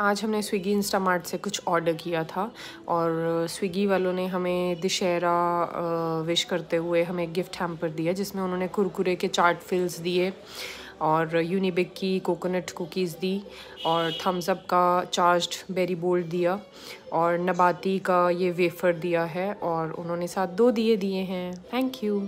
आज हमने Swiggy Instamart से कुछ ऑर्डर किया था और स्विगी वालों ने हमें दशहरा विश करते हुए हमें गिफ्ट हैम्पर दिया जिसमें उन्होंने कुरकुरे के चार्ट फिल्स दिए और यूनिबिक की कोकोनट कुकीज़ दी और थम्स अप का चार्ज बेरी बोल्ड दिया और नबाती का ये वेफ़र दिया है और उन्होंने साथ दो दिए दिए हैं थैंक यू